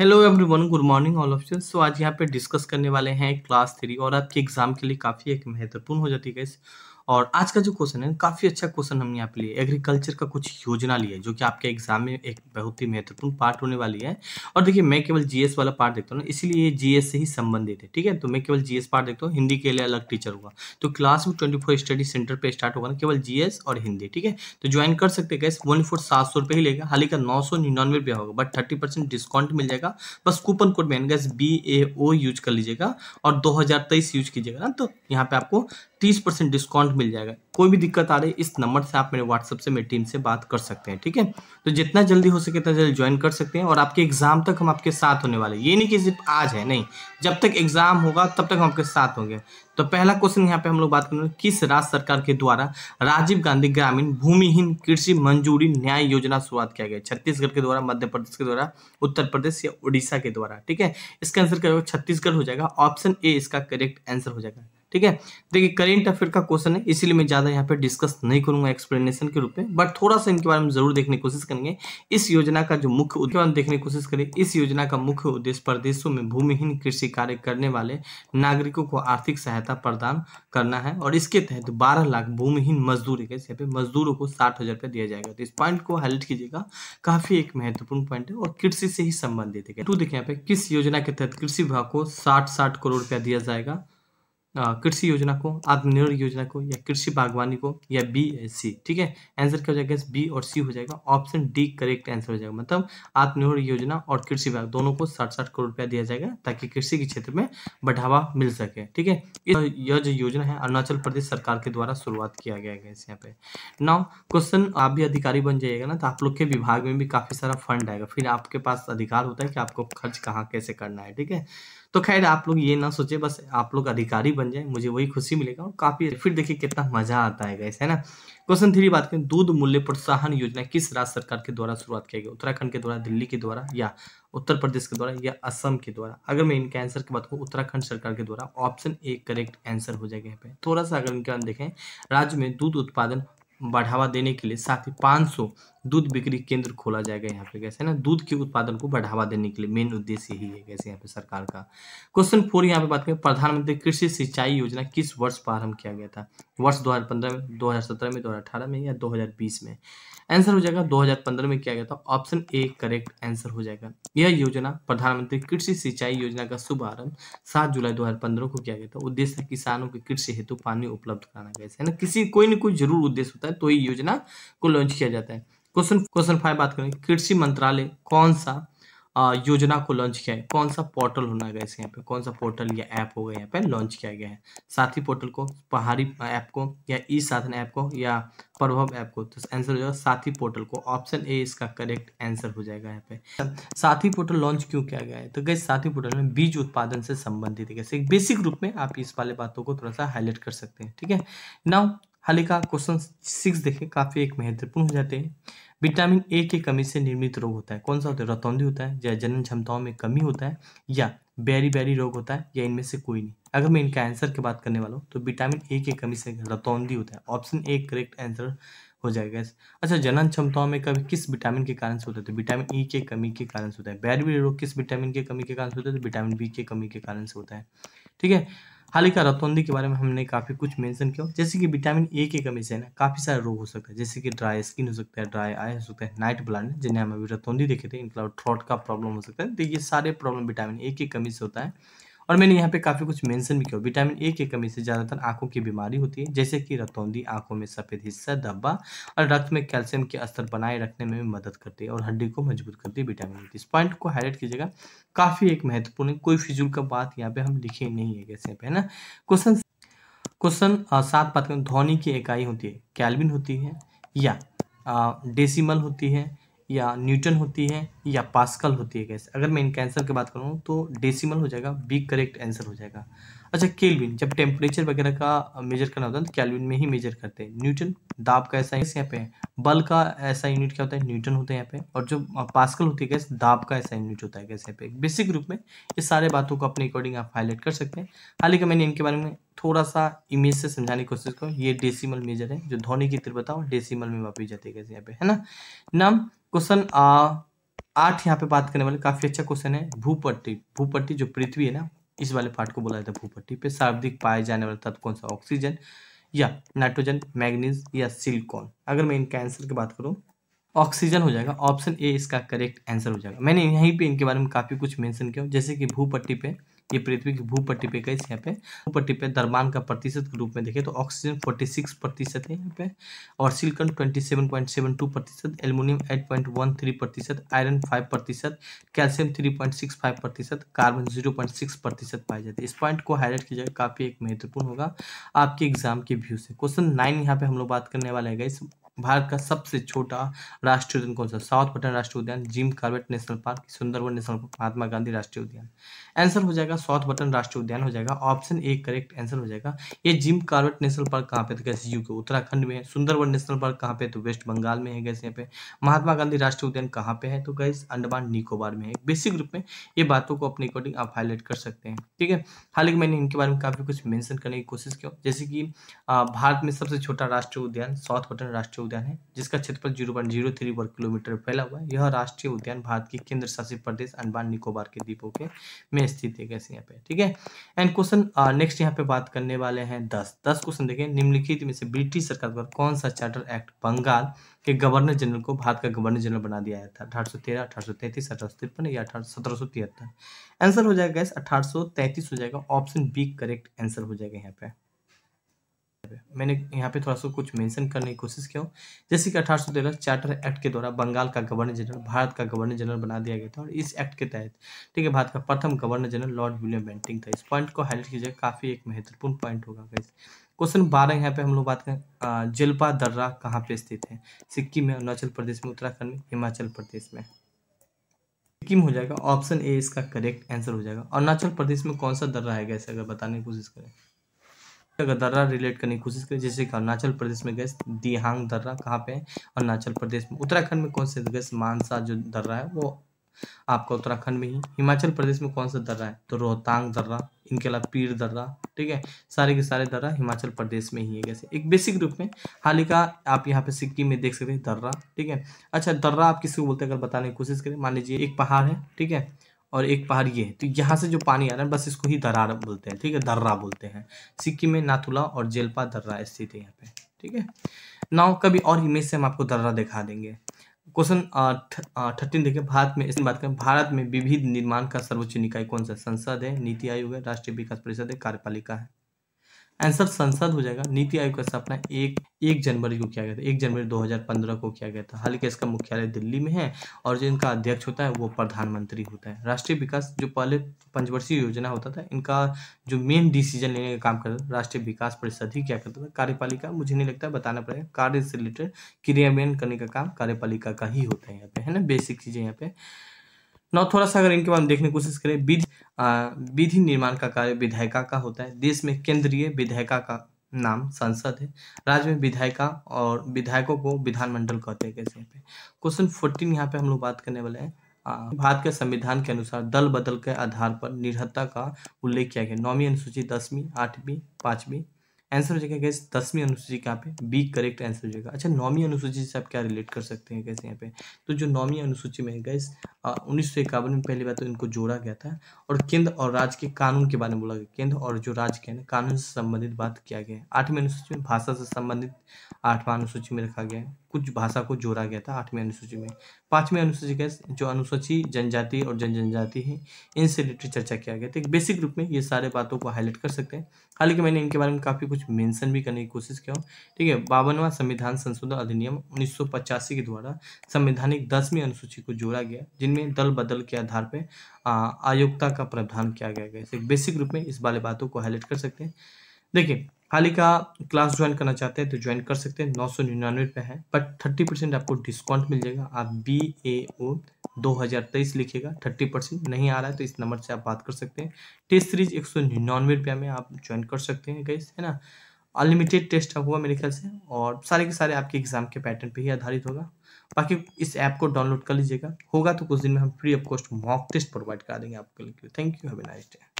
hello everyone good morning all of you so आज यहाँ पे डिस्कस करने वाले हैं क्लास थ्री और आपके एग्जाम के लिए काफ़ी एक महत्वपूर्ण हो जाती है इस और आज का जो क्वेश्चन है काफ़ी अच्छा क्वेश्चन हमने यहाँ पे लिए एग्रीकल्चर का कुछ योजना लिए जो कि आपके एग्जाम में एक बहुत ही महत्वपूर्ण पार्ट होने वाली है और देखिए मैं केवल जीएस वाला पार्ट देखता हूँ इसलिए ये से ही संबंधित है ठीक है तो मैं केवल जीएस पार्ट देखता हूँ हिंदी के लिए अलग टीचर हुआ तो क्लास में ट्वेंटी स्टडी सेंटर पर स्टार्ट होगा ना केवल जी और हिंदी ठीक है तो ज्वाइन कर सकते गैस वन फोर सात सौ रुपये ही लेगा का नौ सौ निन्यानवे रुपया होगा बट थर्टी परसेंट डिस्काउंट मिल जाएगा बस कूपन कोड मैन गैस बी ए ओ यूज कर लीजिएगा और दो हजार तेईस यूज कीजिएगा ना तो यहाँ पे आपको तीस परसेंट डिस्काउंट मिल जाएगा कोई भी दिक्कत आ रही है इस नंबर से आप मेरे व्हाट्सअप से मेरी टीम से बात कर सकते हैं ठीक है तो जितना जल्दी हो सके उतना जल्दी ज्वाइन कर सकते हैं और आपके एग्जाम तक हम आपके साथ होने वाले ये नहीं कि सिर्फ आज है नहीं जब तक एग्जाम होगा तब तक हम आपके साथ होंगे तो पहला क्वेश्चन यहाँ पे हम लोग बात करेंगे किस राज्य सरकार के द्वारा राजीव गांधी ग्रामीण भूमिहीन कृषि मंजूरी न्याय योजना शुरुआत किया गया छत्तीसगढ़ के द्वारा मध्य प्रदेश के द्वारा उत्तर प्रदेश या उड़ीसा के द्वारा ठीक है इसका आंसर क्या होगा छत्तीसगढ़ हो जाएगा ऑप्शन ए इसका करेक्ट आंसर हो जाएगा ठीक है देखिए करेंट अफेयर का क्वेश्चन है इसीलिए मैं ज़्यादा यहाँ पे डिस्कस नहीं करूंगा एक्सप्लेनेशन के रूप में बट थोड़ा सा इनके बारे में जरूर देखने की कोशिश करेंगे इस योजना का जो मुख्य उद्देश्य देखने की कोशिश करें इस योजना का मुख्य उद्देश्य प्रदेशों में भूमिहीन कृषि कार्य करने वाले नागरिकों को आर्थिक सहायता प्रदान करना है और इसके तहत बारह लाख भूमिहीन मजदूर मजदूरों को साठ हजार रुपया दिया जाएगा तो इस पॉइंट को हाईलाइट कीजिएगा काफी एक महत्वपूर्ण पॉइंट है और कृषि से ही संबंधित है टू तो देखिए यहाँ पे किस योजना के तहत कृषि विभाग को साठ साठ करोड़ रुपया दिया जाएगा कृषि योजना को आत्मनिर्भर योजना को या कृषि बागवानी को या बी सी ठीक है आंसर क्या हो जाएगा बी और सी हो जाएगा ऑप्शन डी करेक्ट आंसर हो जाएगा मतलब आत्मनिर्भर योजना और कृषि विभाग दोनों को साठ साठ करोड़ रुपया दिया जाएगा ताकि कृषि के क्षेत्र में बढ़ावा मिल सके ठीक है यह जो योजना है अरुणाचल प्रदेश सरकार के द्वारा शुरुआत किया गया है इस यहाँ पे नाउ क्वेश्चन आप भी अधिकारी बन जाइएगा ना तो आप लोग के विभाग में भी काफी सारा फंड आएगा फिर आपके पास अधिकार होता है कि आपको खर्च कहाँ कैसे करना है ठीक है तो खैर आप लोग ये ना सोचे बस आप लोग अधिकारी बन जाए मुझे वही खुशी मिलेगा और काफी फिर देखिए कितना मजा आता है गैस है ना क्वेश्चन थ्री बात करें दूध मूल्य प्रोत्साहन योजना किस राज्य सरकार के द्वारा शुरुआत किया गया उत्तराखंड के द्वारा दिल्ली के द्वारा या उत्तर प्रदेश के द्वारा या असम के द्वारा अगर मैं इनके आंसर की बात करूँ उत्तराखंड सरकार के द्वारा ऑप्शन ए करेक्ट आंसर हो जाएगा यहाँ पे थोड़ा सा अगर इनका देखें राज्य में दूध उत्पादन बढ़ावा देने के लिए साथ ही 500 दूध बिक्री केंद्र खोला जाएगा यहाँ पे कैसे ना दूध के उत्पादन को बढ़ावा देने के लिए मेन उद्देश्य यही है कैसे यहाँ पे सरकार का क्वेश्चन फोर यहाँ पे बात करें प्रधानमंत्री कृषि सिंचाई योजना किस वर्ष प्रारंभ किया गया था वर्ष 2015 में 2017 में 2018 में या 2020 में आंसर हो जाएगा 2015 में किया गया था ऑप्शन ए करेक्ट आंसर हो जाएगा यह योजना प्रधानमंत्री कृषि सिंचाई योजना का शुभारंभ सात जुलाई 2015 को किया गया था उद्देश्य किसानों के कृषि हेतु पानी उपलब्ध कराना गया है ना किसी कोई ना कोई जरूर उद्देश्य होता है तो ही योजना को लॉन्च किया जाता है क्वेश्चन क्वेश्चन फाइव बात करें कृषि मंत्रालय कौन सा योजना को लॉन्च किया है कौन सा पोर्टल होना गया यहाँ पे कौन सा पोर्टल या ऐप होगा यहाँ पे लॉन्च किया गया है साथी पोर्टल को पहाड़ी ऐप को या ई साधन ऐप को या प्रभव ऐप को तो आंसर हो जाएगा साथी पोर्टल को ऑप्शन ए इसका करेक्ट आंसर हो जाएगा यहाँ पे साथी पोर्टल लॉन्च क्यों किया गया है तो गए साथी पोर्टल में बीज उत्पादन से संबंधित है बेसिक रूप में आप इस वाले बातों को थोड़ा सा हाईलाइट कर सकते हैं ठीक है नाउ हालिका क्वेश्चन सिक्स देखें काफ़ी एक महत्वपूर्ण हो जाते हैं विटामिन ए की कमी से निर्मित रोग होता है कौन सा होता है रतौंधी होता है या जनन क्षमताओं में कमी होता है या बैरी बैरी रोग होता है या इनमें से कोई नहीं अगर मैं इनका आंसर की बात करने वाला हूँ तो विटामिन ए की कमी से रतौंधी होता है ऑप्शन ए करेक्ट आंसर हो जाएगा अच्छा जनन क्षमताओं में कभी किस विटामिन के कारण से होता है तो विटामिन ई के कमी के कारण से होता है बैरवी रोग किस विटामिन के कमी के कारण से होता है तो विटामिन बी के कमी के कारण से होता है ठीक है हालांकि रतौंदी के बारे में हमने काफ़ी कुछ मेंशन किया जैसे कि विटामिन ए की कमी से ना काफ़ी सारे रोग हो सकते हैं जैसे कि ड्राई स्किन हो सकता है ड्राई आई हो सकता है नाइट ब्लाइंड जिन्हें हम अभी रतौंदी देखे थे इनके अलावा थ्रॉट का प्रॉब्लम हो सकता है तो ये सारे प्रॉब्लम विटामिन ए की कमी से होता है और मैंने यहाँ पे काफ़ी कुछ मेंशन भी किया विटामिन ए की कमी से ज़्यादातर आंखों की बीमारी होती है जैसे कि रतौंदी आंखों में सफ़ेद हिस्सा धब्बा और रक्त में कैल्शियम के स्तर बनाए रखने में भी मदद करती है और हड्डी को मजबूत करती है विटामिन ए इस पॉइंट को हाईलाइट कीजिएगा काफ़ी एक महत्वपूर्ण कोई फिजूल का बात यहाँ पे हम लिखे नहीं है कैसे पे है ना क्वेश्चन क्वेश्चन सात बात करें ध्वनि की इकाई होती है कैलविन होती है या डेसीमल होती है या न्यूटन होती है या पास्कल होती है गैस अगर मैं इनके आंसर की बात करूँ तो डेसिमल हो जाएगा बी करेक्ट आंसर हो जाएगा अच्छा केल्विन जब टेम्परेचर वगैरह का मेजर करना होता है तो केल्विन में ही मेजर करते हैं न्यूटन दाब का ऐसा यहाँ पे है बल का ऐसा यूनिट क्या होता है न्यूटन होता है यहाँ पे और जो पास्कल होती है गैस दाब का ऐसा यूनिट होता है गैस यहाँ पे बेसिक रूप में ये सारे बातों को अपने अकॉर्डिंग आप हाईलाइट कर सकते हैं हालांकि मैंने इनके बारे में थोड़ा सा इमेज से समझाने की कोशिश करूँ ये डेसीमल मेजर है जो ध्वनि की तीव्रता और डेसीमल में मापी जाती है गैस यहाँ पे है ना नाम क्वेश्चन आठ यहाँ पे बात करने वाले काफी अच्छा क्वेश्चन है भूपट्टी भूपट्टी जो पृथ्वी है ना इस वाले पार्ट को बोला जाता है भूपट्टी पे सर्वाधिक पाए जाने वाला तत्व कौन सा ऑक्सीजन या नाइट्रोजन मैग्नीज या सिलिकॉन अगर मैं इनके आंसर की बात करूँ ऑक्सीजन हो जाएगा ऑप्शन ए इसका करेक्ट आंसर हो जाएगा मैंने यहीं पे इनके बारे में काफ़ी कुछ मेंशन किया जैसे कि भूपट्टी पे ये पृथ्वी की भूपट्टी पे गई यहाँ पे भूपट्टी पे दरमान का प्रतिशत के रूप में देखें तो ऑक्सीजन 46 प्रतिशत है यहाँ पे और सिल्कन 27.72 प्रतिशत एल्यूमिनियम 8.13 प्रतिशत आयरन 5 प्रतिशत कैल्शियम 3.65 प्रतिशत कार्बन 0.6 प्रतिशत पाए जाते हैं इस पॉइंट को हाईलाइट की जगह काफ़ी एक महत्वपूर्ण होगा आपके एग्जाम के व्यू से क्वेश्चन नाइन यहाँ पे हम लोग बात करने वाले हैं गई भारत का सबसे छोटा राष्ट्रीय उद्यान कौन सा साउथ पटन राष्ट्रीय उद्यान Jim Corbett national park Sundarban national park Mahatma Gandhi राष्ट्रीय उद्यान आंसर हो जाएगा साउथ पटन राष्ट्रीय उद्यान हो जाएगा ऑप्शन ए करेक्ट आंसर हो जाएगा ये जिम कार्बेट नेशनल पार्क कहाँ पे तो गैस कैसे यू के उत्तराखंड में है सुंदरवन नेशनल पार्क कहाँ पे तो वेस्ट बंगाल में है गैस यहाँ पे महात्मा गांधी राष्ट्रीय उद्यान कहाँ पे है तो गैस अंडमान निकोबार में है बेसिक रूप में ये बातों को अपने अकॉर्डिंग आप हाईलाइट कर सकते हैं ठीक है हालांकि मैंने इनके बारे में काफी कुछ मेंशन करने की कोशिश की जैसे कि भारत में सबसे छोटा राष्ट्रीय उद्यान साउथ पटन राष्ट्रीय उद्यान है जिसका क्षेत्रफल जीरो पॉइंट जीरो थ्री वर्ग किलोमीटर फैला हुआ है यह राष्ट्रीय उद्यान भारत के केंद्र शासित प्रदेश अंडमान निकोबार के द्वीपों के में स्थित है कैसे यहाँ पे ठीक है एंड क्वेश्चन नेक्स्ट यहाँ पे बात करने वाले हैं दस दस क्वेश्चन देखें निम्नलिखित में से ब्रिटिश सरकार द्वारा कौन सा चार्टर एक्ट बंगाल के गवर्नर जनरल को भारत का गवर्नर जनरल बना दिया गया था अठारह सौ तेरह या अठारह आंसर हो जाएगा गैस अठारह हो जाएगा ऑप्शन बी करेक्ट आंसर हो जाएगा यहाँ पे मैंने यहाँ पे थोड़ा सा कुछ मेंशन करने की कोशिश किया हूँ जैसे कि अठारह सौ तेरह चार्टर एक्ट के द्वारा बंगाल का गवर्नर जनरल भारत का गवर्नर जनरल बना दिया गया था और इस एक्ट के तहत ठीक है भारत का प्रथम governor general Lord William Bentinck था इस पॉइंट को हाईलाइट कीजिए काफ़ी एक महत्वपूर्ण पॉइंट होगा क्वेश्चन बारह यहाँ पे हम लोग बात करें जिल्पा दर्रा कहाँ पे स्थित है सिक्किम में अरुणाचल प्रदेश में उत्तराखंड में हिमाचल प्रदेश में सिक्किम हो जाएगा ऑप्शन ए इसका करेक्ट आंसर हो जाएगा अरुणाचल प्रदेश में कौन सा दर्रा है गैस अगर बताने की कोशिश करें का दर्रा रिलेट करने की कोशिश करें जैसे कि अरुणाचल प्रदेश में गए दिहांग दर्रा कहाँ पे है अरुणाचल प्रदेश में उत्तराखंड में कौन से गए मानसा जो दर्रा है वो आपका उत्तराखंड में ही हिमाचल प्रदेश में कौन सा दर्रा है तो रोहतांग दर्रा इनके अलावा पीर दर्रा ठीक है सारे के सारे दर्रा हिमाचल प्रदेश में ही है कैसे एक बेसिक रूप में हालिका आप यहाँ पे सिक्किम में देख सकते हैं दर्रा ठीक है अच्छा दर्रा आप किसी को बोलते हैं अगर बताने की कोशिश करें मान लीजिए एक पहाड़ है ठीक है और एक पहाड़ ये तो यहाँ से जो पानी आ रहा है बस इसको ही दरार बोलते हैं ठीक है दर्रा बोलते हैं सिक्किम में नाथुला और जेलपा दर्रा स्थित है यहाँ पे ठीक है नाव कभी और इमेज से हम आपको दर्रा दिखा देंगे क्वेश्चन थर्टीन देखिए भारत में इसमें बात करें भारत में विभिन्न निर्माण का सर्वोच्च निकाय कौन सा संसद है नीति आयोग है राष्ट्रीय विकास परिषद है कार्यपालिका है आंसर संसद हो जाएगा नीति आयोग का स्थापना एक एक जनवरी को किया गया था एक जनवरी 2015 को किया गया था हालांकि इसका मुख्यालय दिल्ली में है और जो इनका अध्यक्ष होता है वो प्रधानमंत्री होता है राष्ट्रीय विकास जो पहले पंचवर्षीय योजना होता था इनका जो मेन डिसीजन लेने का काम करता था राष्ट्रीय विकास परिषद ही क्या करता था कार्यपालिका मुझे नहीं लगता बताना पड़ेगा कार्य से रिलेटेड क्रियान्वयन करने का काम कार्यपालिका का ही होता है यहाँ पे है ना बेसिक चीज़ें यहाँ पे ना थोड़ा सा अगर इनके बारे में देखने की कोशिश करें विधि विधि निर्माण का कार्य विधायिका का होता है देश में केंद्रीय विधायिका का नाम संसद है राज्य में विधायिका और विधायकों को विधानमंडल कहते हैं कैसे पे क्वेश्चन फोर्टीन यहाँ पे हम लोग बात करने वाले हैं भारत के संविधान के अनुसार दल बदल के आधार पर निर्हत्ता का उल्लेख किया गया नौवीं अनुसूची दसवीं आठवीं पाँचवीं आंसर हो जाएगा गैस दसवीं अनुसूची कहाँ पे बी करेक्ट आंसर हो जाएगा अच्छा नौवीं अनुसूची से आप क्या रिलेट कर सकते हैं कैसे यहाँ पे तो जो नौवीं अनुसूची में है गैस उन्नीस सौ इक्यावन में पहली बार तो इनको जोड़ा गया था और केंद्र और राज्य के कानून के बारे में बोला गया केंद्र और जो राज्य के ना कानून से संबंधित बात किया गया है आठवीं अनुसूची में भाषा से संबंधित आठवां अनुसूची में रखा गया है कुछ भाषा को जोड़ा गया था आठवीं अनुसूची में पाँचवीं अनुसूची गैस जो अनुसूची जनजाति और जन जनजाति है इनसे रिलेटेड चर्चा किया गया था तो एक बेसिक रूप में ये सारे बातों को हाईलाइट कर सकते हैं हालांकि मैंने इनके बारे में काफ़ी कुछ कुछ मेंशन भी करने की कोशिश किया हूँ ठीक है बावनवा संविधान संशोधन अधिनियम उन्नीस के द्वारा संवैधानिक दसवीं अनुसूची को जोड़ा गया जिनमें दल बदल के आधार पर आयोगता का प्रावधान किया गया है बेसिक रूप में इस वाले बातों को हाईलाइट कर सकते हैं देखिए हाल ही का क्लास ज्वाइन करना चाहते हैं तो ज्वाइन कर सकते हैं नौ सौ निन्यानवे रुपये है बट थर्टी परसेंट आपको डिस्काउंट मिल जाएगा आप बी ए ओ दो हज़ार तेईस लिखेगा थर्टी परसेंट नहीं आ रहा है तो इस नंबर से आप बात कर सकते हैं टेस्ट सीरीज एक सौ निन्यानवे रुपया में आप ज्वाइन कर सकते हैं गैस है ना अनलिमिटेड टेस्ट होगा मेरे ख्याल से और सारे के सारे आपके एग्ज़ाम के पैटर्न पे ही आधारित होगा बाकी इस ऐप को डाउनलोड कर लीजिएगा होगा तो कुछ दिन में हम free of cost mock test provide करा देंगे आपके लिए thank you have a nice day